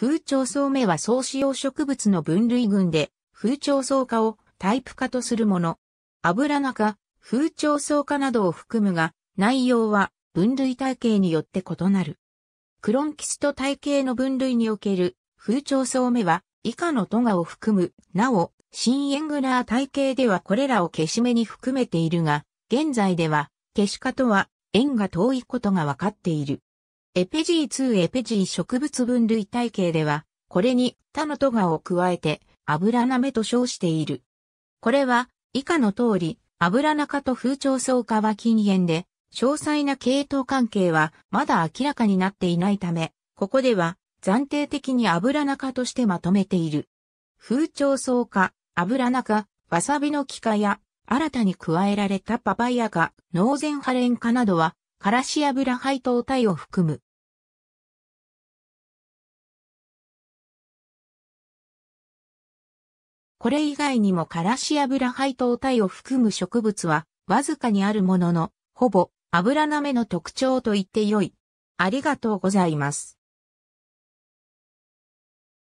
風潮草目は草使用植物の分類群で、風潮草化をタイプ化とするもの。油中、風潮草化などを含むが、内容は分類体系によって異なる。クロンキスト体系の分類における風潮草目は以下のトガを含む。なお、新エングラー体系ではこれらを消し目に含めているが、現在では消し化とは縁が遠いことがわかっている。エペジー2エペジー植物分類体系では、これに他のトガを加えて、油なめと称している。これは、以下の通り、油中と風潮層化は禁煙で、詳細な系統関係はまだ明らかになっていないため、ここでは暫定的に油中としてまとめている。風潮層化、油中、わさびの気化や、新たに加えられたパパイヤか、ノーゼンハレン化などは、からし油配糖体を含む。これ以外にもカラシ油配糖体を含む植物は、わずかにあるものの、ほぼ、油なめの特徴と言って良い。ありがとうございます。